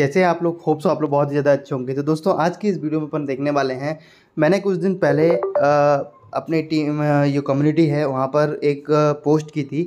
कैसे आप लोग होप्स आप लोग बहुत ही ज़्यादा अच्छे होंगे तो दोस्तों आज की इस वीडियो में अपन देखने वाले हैं मैंने कुछ दिन पहले अपने टीम जो कम्युनिटी है वहाँ पर एक पोस्ट की थी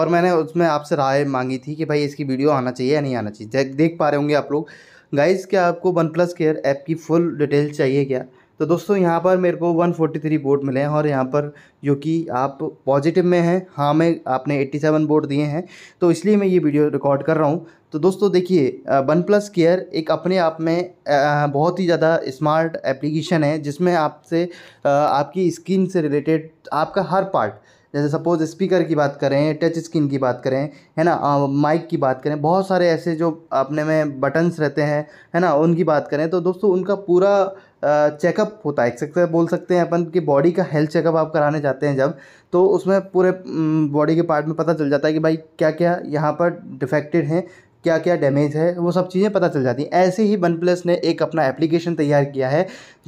और मैंने उसमें आपसे राय मांगी थी कि भाई इसकी वीडियो आना चाहिए या नहीं आना चाहिए देख पा रहे होंगे आप लोग गाइज़ क्या आपको वन प्लस केयर ऐप की फुल डिटेल चाहिए क्या तो दोस्तों यहाँ पर मेरे को 143 वोट मिले हैं और यहाँ पर जो कि आप पॉजिटिव में हैं हाँ मैं आपने 87 वोट दिए हैं तो इसलिए मैं ये वीडियो रिकॉर्ड कर रहा हूँ तो दोस्तों देखिए वन प्लस केयर एक अपने आप में बहुत ही ज़्यादा स्मार्ट एप्लीकेशन है जिसमें आपसे आपकी स्किन से रिलेटेड आपका हर पार्ट जैसे सपोज़ स्पीकर की बात करें टच स्क्रीन की बात करें है ना माइक की बात करें बहुत सारे ऐसे जो अपने में बटन्स रहते हैं है ना उनकी बात करें तो दोस्तों उनका पूरा चेकअप होता है एक सकते बोल सकते हैं अपन कि बॉडी का हेल्थ चेकअप आप कराने जाते हैं जब तो उसमें पूरे बॉडी के पार्ट में पता चल जाता है कि भाई क्या क्या यहाँ पर डिफेक्टेड हैं क्या क्या डैमेज है वो सब चीज़ें पता चल जाती हैं ऐसे ही वन प्लस ने एक अपना एप्लीकेशन तैयार किया है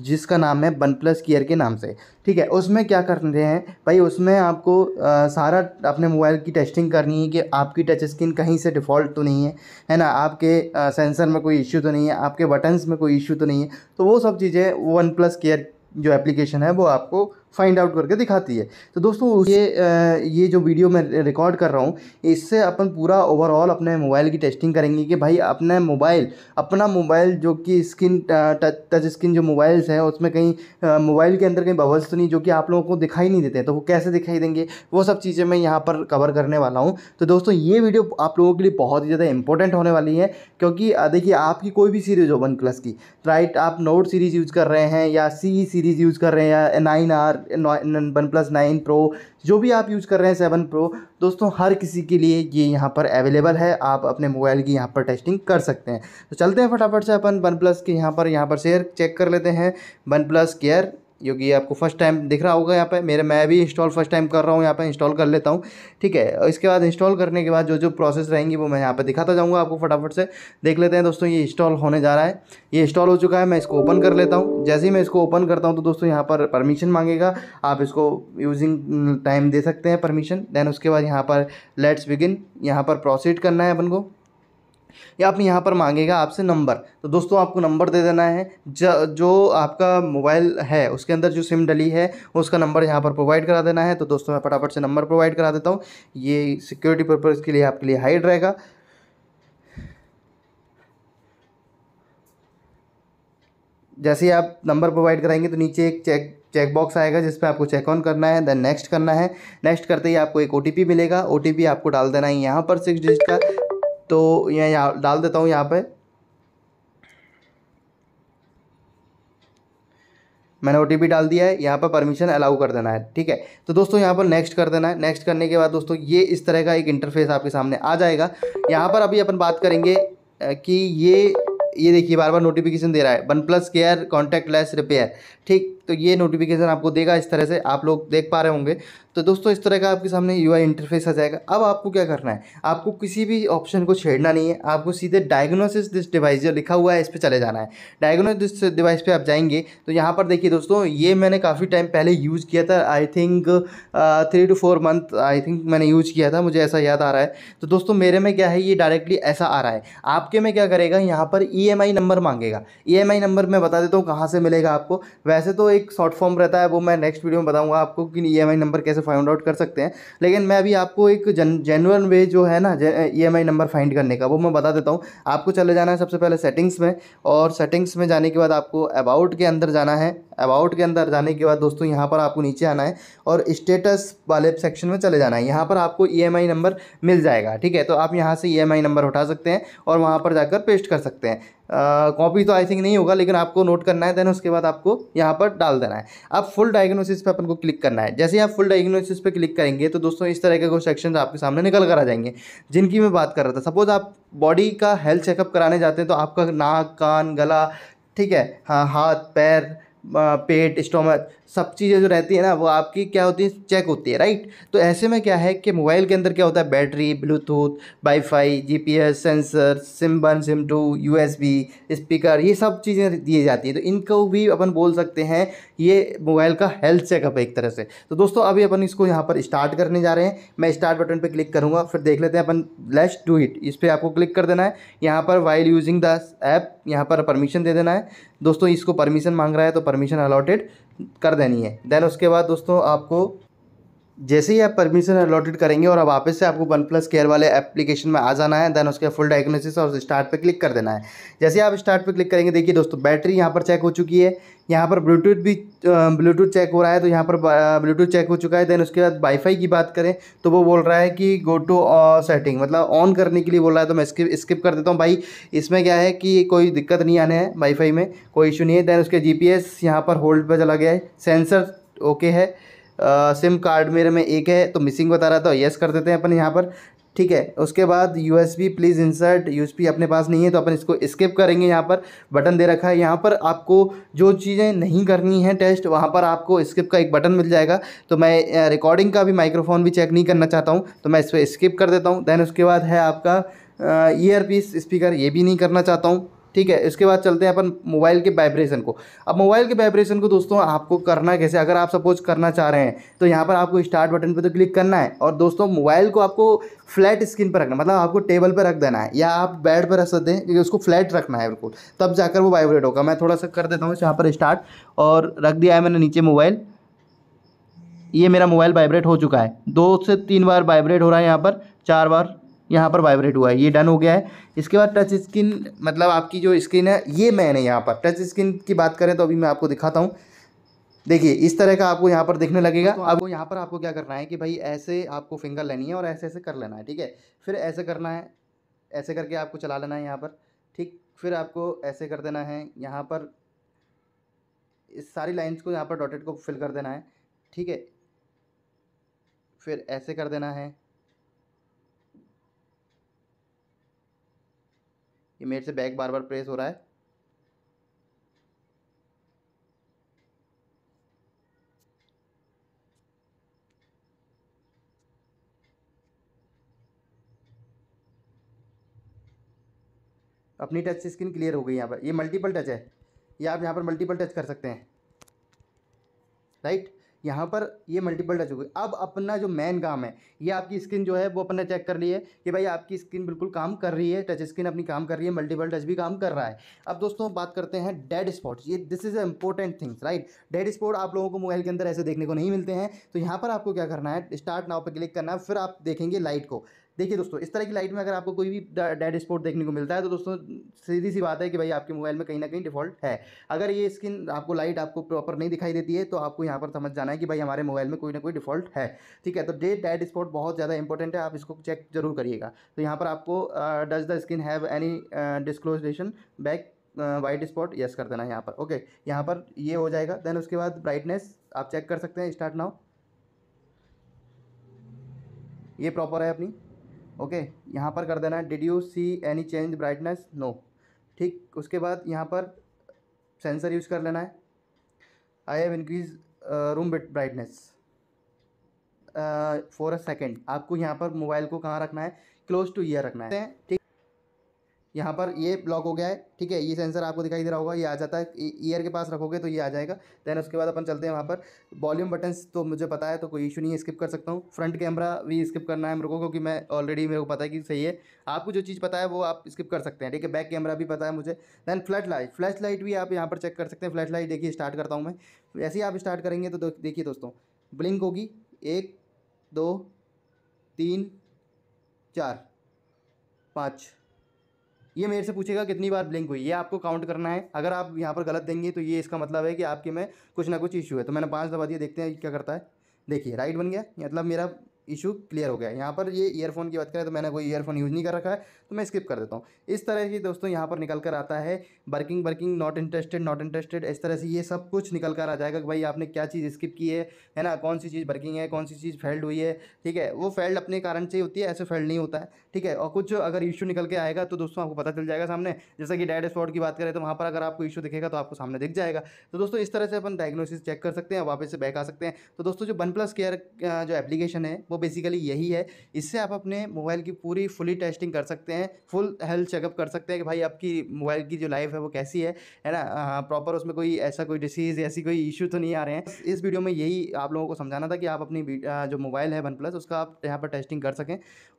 जिसका नाम है वन प्लस केयर के नाम से ठीक है उसमें क्या कर रहे हैं भाई उसमें आपको आ, सारा अपने मोबाइल की टेस्टिंग करनी है कि आपकी टच स्क्रीन कहीं से डिफ़ॉल्ट तो नहीं है है ना आपके आ, सेंसर में कोई इश्यू तो नहीं है आपके बटन्स में कोई इश्यू तो नहीं है तो वो सब चीज़ें वन प्लस केयर जो एप्लीकेशन है वो आपको फाइंड आउट करके दिखाती है तो दोस्तों ये ये जो वीडियो मैं रिकॉर्ड कर रहा हूँ इससे अपन पूरा ओवरऑल अपने मोबाइल की टेस्टिंग करेंगे कि भाई अपना मोबाइल अपना मोबाइल जो कि स्किन टच स्किन जो मोबाइल्स हैं उसमें कहीं मोबाइल के अंदर कहीं बबल्स तो नहीं जो कि आप लोगों को दिखाई नहीं देते तो वो कैसे दिखाई देंगे वो सब चीज़ें मैं यहाँ पर कवर करने वाला हूँ तो दोस्तों ये वीडियो आप लोगों के लिए बहुत ही ज़्यादा इंपॉर्टेंट होने वाली है क्योंकि देखिए आपकी कोई भी सीरीज़ हो वन प्लस की राइट आप नोट सीरीज़ यूज़ कर रहे हैं या सी सीरीज़ यूज़ कर रहे हैं या नाइन आर चार वन प्लस नाइन प्रो जो भी आप यूज़ कर रहे हैं सेवन प्रो दोस्तों हर किसी के लिए ये यहाँ पर अवेलेबल है आप अपने मोबाइल की यहाँ पर टेस्टिंग कर सकते हैं तो चलते हैं फटाफट से अपन वन प्लस के यहाँ पर यहाँ पर शेयर चेक कर लेते हैं वन प्लस केयर क्योंकि आपको फर्स्ट टाइम दिख रहा होगा यहाँ पे मेरे मैं भी इंस्टॉल फर्स्ट टाइम कर रहा हूँ यहाँ पे इंस्टॉल कर लेता हूँ ठीक है और इसके बाद इंस्टॉल करने के बाद जो जो प्रोसेस रहेंगी वो मैं यहाँ पे दिखाता जाऊँगा आपको फटाफट से देख लेते हैं दोस्तों ये इंस्टॉल होने जा रहा है ये इंस्टॉल हो चुका है मैं इसको ओपन कर लेता हूँ जैसे ही मैं इसको ओपन करता हूँ तो दोस्तों यहाँ पर परमिशन मांगेगा आप इसको यूजिंग टाइम दे सकते हैं परमिशन देन उसके बाद यहाँ पर लेट्स बिगिन यहाँ पर प्रोसीड करना है अपन को या आप यहाँ पर मांगेगा आपसे नंबर तो दोस्तों आपको नंबर दे देना है जो आपका मोबाइल है उसके अंदर जो सिम डली है उसका नंबर यहाँ पर प्रोवाइड करा देना है तो दोस्तों मैं फटाफट से नंबर प्रोवाइड करा देता हूँ ये सिक्योरिटी पर्पज़ के लिए आपके लिए हाइड रहेगा जैसे ही आप नंबर प्रोवाइड कराएंगे तो नीचे एक चेक चेक बॉक्स आएगा जिस पर आपको चेक ऑन करना है देन नेक्स्ट करना है नेक्स्ट करते ही आपको एक ओ मिलेगा ओ आपको डाल देना है यहाँ पर सिक्स डिजिट का तो यहाँ यहाँ डाल देता हूँ यहाँ पर मैंने ओ डाल दिया है यहाँ पर परमिशन अलाउ कर देना है ठीक है तो दोस्तों यहाँ पर नेक्स्ट कर देना है नेक्स्ट करने के बाद दोस्तों ये इस तरह का एक इंटरफेस आपके सामने आ जाएगा यहाँ पर अभी अपन बात करेंगे कि ये ये देखिए बार बार नोटिफिकेशन दे रहा है one plus care contactless repair ठीक तो ये नोटिफिकेशन आपको देगा इस तरह से आप लोग देख पा रहे होंगे तो दोस्तों इस तरह का आपके सामने यू इंटरफेस आ जाएगा अब आपको क्या करना है आपको किसी भी ऑप्शन को छेड़ना नहीं है आपको सीधे डायग्नोसिस दिस डिवाइस जो लिखा हुआ है इस पर चले जाना है डायग्नोसिस डिवाइस पे आप जाएंगे तो यहाँ पर देखिए दोस्तों ये मैंने काफ़ी टाइम पहले यूज़ किया था I think three two four month I think मैंने यूज़ किया था मुझे ऐसा याद आ रहा है तो दोस्तों मेरे में क्या है ये डायरेक्टली ऐसा आ रहा है आपके में क्या करेगा यहाँ पर ई e नंबर मांगेगा ई e नंबर मैं बता देता हूँ कहाँ से मिलेगा आपको वैसे तो एक शॉर्ट फॉर्म रहता है वो मैं नेक्स्ट वीडियो में बताऊँगा आपको कि ई e नंबर कैसे फाइंड आउट कर सकते हैं लेकिन मैं अभी आपको एक जन वे जो है ना ई नंबर फाइंड करने का वो मैं बता देता हूँ आपको चले जाना है सबसे पहले सेटिंग्स में और सेटिंग्स में जाने के बाद आपको अबाउट के अंदर जाना है अबाउट के अंदर जाने के बाद दोस्तों यहाँ पर आपको नीचे आना है और स्टेटस वाले सेक्शन में चले जाना है यहाँ पर आपको ई e नंबर मिल जाएगा ठीक है तो आप यहाँ से ई e नंबर उठा सकते हैं और वहाँ पर जाकर पेस्ट कर सकते हैं कॉपी तो आई थिंक नहीं होगा लेकिन आपको नोट करना है देन उसके बाद आपको यहाँ पर डाल देना है अब फुल डायग्नोसिस पे अपन को क्लिक करना है जैसे ही आप फुल डायग्नोसिस पे क्लिक करेंगे तो दोस्तों इस तरह के कुछ सेक्शन आपके सामने निकल कर आ जाएंगे जिनकी मैं बात कर रहा था सपोज़ आप बॉडी का हेल्थ चेकअप कराने जाते हैं तो आपका नाक कान गला ठीक है हाँ हाथ पैर पेट स्टोमक सब चीज़ें जो रहती है ना वो आपकी क्या होती है चेक होती है राइट तो ऐसे में क्या है कि मोबाइल के अंदर क्या होता है battery Bluetooth WiFi GPS sensor SIM one SIM two USB speaker ये सब चीज़ें दी जाती हैं तो इनको भी अपन बोल सकते हैं ये मोबाइल का हेल्थ चेकअप है एक तरह से तो दोस्तों अभी अपन इसको यहाँ पर स्टार्ट करने जा रहे हैं मैं स्टार्ट बटन पर क्लिक करूँगा फिर देख लेते हैं अपन लेस्ट डू इट इस पर आपको क्लिक कर देना है यहाँ पर वाइल यूजिंग द ऐप यहाँ पर परमिशन दे देना है दोस्तों इसको परमिशन मांग रहा है तो परमिशन अलॉटेड कर देनी है देन उसके बाद दोस्तों आपको जैसे ही आप परमिशन अलॉटेड करेंगे और अब वापस से आपको वन प्लस केयर वाले एप्लीकेशन में आ जाना है देन उसके फुल डायग्नोसिस और स्टार्ट पे क्लिक कर देना है जैसे आप स्टार्ट पे क्लिक करेंगे देखिए दोस्तों बैटरी यहाँ पर चेक हो चुकी है यहाँ पर ब्लूटूथ भी ब्लूटूथ चेक हो रहा है तो यहाँ पर ब्लूटूथ चेक हो चुका है देन उसके बाद वाईफाई की बात करें तो वो बोल रहा है कि गो टू सेटिंग मतलब ऑन करने के लिए बोल रहा है तो मैं स्किप स्किप कर देता हूँ भाई इसमें क्या है कि कोई दिक्कत नहीं आने है वाईफाई में कोई इशू नहीं है देन उसके जी पी यहाँ पर होल्ड पर चला गया है सेंसर ओके है सिम कार्ड मेरे में एक है तो मिसिंग बता रहा था येस कर देते हैं अपन यहाँ पर ठीक है उसके बाद U S B please insert U S P अपने पास नहीं है तो अपन इसको स्किप करेंगे यहाँ पर बटन दे रखा है यहाँ पर आपको जो चीज़ें नहीं करनी है टेस्ट वहाँ पर आपको स्किप का एक बटन मिल जाएगा तो मैं रिकॉर्डिंग का भी माइक्रोफोन भी चेक नहीं करना चाहता हूँ तो मैं इस पर स्किप कर देता हूँ देन उसके बाद है आपका ईयर पीस स्पीकर ये भी नहीं करना चाहता हूँ ठीक है इसके बाद चलते हैं अपन मोबाइल के वाइब्रेशन को अब मोबाइल के वाइब्रेशन को दोस्तों आपको करना कैसे अगर आप सपोज करना चाह रहे हैं तो यहाँ पर आपको स्टार्ट बटन पर तो क्लिक करना है और दोस्तों मोबाइल को आपको फ्लैट स्क्रीन पर रखना मतलब आपको टेबल पर रख देना है या आप बेड पर रख सकते हैं क्योंकि उसको फ्लैट रखना है बिल्कुल तब जाकर वो वाइब्रेट होगा मैं थोड़ा सा कर देता हूँ यहाँ पर स्टार्ट और रख दिया है मैंने नीचे मोबाइल ये मेरा मोबाइल वाइब्रेट हो चुका है दो से तीन बार वाइब्रेट हो रहा है यहाँ पर चार बार यहाँ पर वाइब्रेट हुआ है ये डन हो गया है इसके बाद टच स्क्रीन मतलब आपकी जो स्क्रीन है ये मैंने यहाँ पर टच स्क्रीन की बात करें तो अभी मैं आपको दिखाता हूँ देखिए इस तरह का आपको यहाँ पर देखने लगेगा तो अब यहाँ पर आपको क्या करना है कि भाई ऐसे आपको फिंगर लेनी है और ऐसे ऐसे कर लेना है ठीक है फिर ऐसे करना है ऐसे करके आपको चला लेना है यहाँ पर ठीक फिर आपको ऐसे कर देना है यहाँ पर इस सारी लाइंस को यहाँ पर डॉटेड को फिल कर देना है ठीक है फिर ऐसे कर देना है ये मेरे से बैक बार बार प्रेस हो रहा है अपनी टच स्क्रीन क्लियर हो गई यहाँ पर ये मल्टीपल टच है ये आप यहाँ पर मल्टीपल टच कर सकते हैं राइट यहाँ पर ये मल्टीपल टच हो गई अब अपना जो मेन काम है ये आपकी स्किन जो है वो अपने चेक कर ली है कि भाई आपकी स्किन बिल्कुल काम कर रही है टच स्किन अपनी काम कर रही है मल्टीपल टच भी काम कर रहा है अब दोस्तों बात करते हैं डेड स्पॉट ये this is a important things right dead spot आप लोगों को मोबाइल के अंदर ऐसे देखने को नहीं मिलते हैं तो यहाँ पर आपको क्या करना है स्टार्ट नाव पर क्लिक करना है फिर आप देखेंगे लाइट को देखिए दोस्तों इस तरह की लाइट में अगर आपको कोई भी डेड स्पॉट देखने को मिलता है तो दोस्तों सीधी सी बात है कि भाई आपके मोबाइल में कहीं ना कहीं डिफॉल्ट है अगर ये स्किन आपको लाइट आपको प्रॉपर नहीं दिखाई देती है तो आपको यहाँ पर समझ जाना है कि भाई हमारे मोबाइल में कोई ना कोई डिफॉल्ट है ठीक है तो डेट डेड स्पॉट बहुत ज़्यादा इंपॉर्टेंट है आप इसको चेक जरूर करिएगा तो यहाँ पर आपको does the skin have any discoloration back white spot yes कर देना है यहाँ पर ओके यहाँ पर ये हो जाएगा देन उसके बाद ब्राइटनेस आप चेक कर सकते हैं स्टार्ट नाउ ये प्रॉपर है अपनी ओके यहाँ पर कर देना है did you see any change brightness no ठीक उसके बाद यहाँ पर सेंसर यूज़ कर लेना है I have increase room brightness for a second आपको यहाँ पर मोबाइल को कहाँ रखना है क्लोज टू ईयर रखना है ठीक यहाँ पर ये ब्लॉक हो गया है ठीक है ये सेंसर आपको दिखाई दे रहा होगा ये आ जाता है ईयर के पास रखोगे तो ये आ जाएगा दैन उसके बाद अपन चलते हैं वहाँ पर वॉल्यूम बटन्स तो मुझे पता है तो कोई इशू नहीं है स्किप कर सकता हूँ फ्रंट कैमरा भी स्किप करना है मेरे को क्योंकि मैं ऑलरेडी मेरे को पता है कि सही है आपको जो चीज़ पता है वो आप स्किप कर सकते हैं ठीक है बैक कैमरा भी पता है मुझे then flash light flash light भी आप यहाँ पर चेक कर सकते हैं फ्लैश लाइट देखिए स्टार्ट करता हूँ मैं ऐसे ही आप स्टार्ट करेंगे तो देखिए दोस्तों ब्लिंक होगी एक दो तीन चार पाँच ये मेरे से पूछेगा कितनी बार ब्लिंक हुई ये आपको काउंट करना है अगर आप यहाँ पर गलत देंगे तो ये इसका मतलब है कि आपके में कुछ ना कुछ इशू है तो मैंने पाँच दबा दिया देखते हैं क्या करता है देखिए राइट बन गया मतलब मेरा इशू क्लियर हो गया यहाँ पर ये ईयरफोन की बात करें तो मैंने कोई ईयरफोन यूज़ नहीं कर रखा है तो मैं स्किप कर देता हूँ इस तरह से दोस्तों यहाँ पर निकल कर आता है working working not interested not interested इस तरह से ये सब कुछ निकल कर आ जाएगा कि भाई आपने क्या चीज़ स्किप की है है ना कौन सी चीज़ वर्किंग है कौन सी चीज़ फेल्ड हुई है ठीक है वो फेल्ड अपने कारण से होती है ऐसे फेल्ड नहीं होता है ठीक है और कुछ अगर इशू निकल के आएगा तो दोस्तों आपको पता चल जाएगा सामने जैसे कि डेड स्पॉट की बात करें तो वहाँ पर अगर आपको इशू दिखेगा तो आपको सामने दिख जाएगा तो दोस्तों इस तरह से अपन डायग्नोसिस चेक कर सकते हैं वापस से बैक आ सकते हैं तो दोस्तों जो वन प्लस केयर जो एप्लीकेशन है वो वो बेसिकली यही है इससे आप अपने मोबाइल की पूरी फुली टेस्टिंग कर सकते हैं फुल हेल्थ चेकअप कर सकते हैं कि भाई आपकी मोबाइल की जो लाइफ है वो कैसी है है ना प्रॉपर हाँ, उसमें कोई ऐसा कोई डिसीज़ ऐसी कोई इशू तो नहीं आ रहे हैं इस वीडियो में यही आप लोगों को समझाना था कि आप अपनी जो मोबाइल है वन प्लस उसका आप यहाँ पर टेस्टिंग कर सकें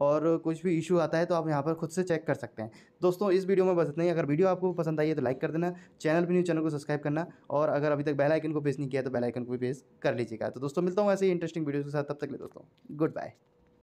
और कुछ भी इशू आता है तो आप यहाँ पर खुद से चेक कर सकते हैं दोस्तों इस वीडियो में बस इतना ही अगर वीडियो आपको पसंद आई है तो लाइक कर देना चैनल भी न्यू चैनल को सब्सक्राइब करना और अगर अभी तक बेल आइकन को प्रेस नहीं किया तो बेल आइकन को भी प्रेस कर लीजिएगा तो दोस्तों मिलता हूँ ऐसे ही इंटरेस्टिंग वीडियो के साथ तब तक ले दोस्तों गुड Goodbye.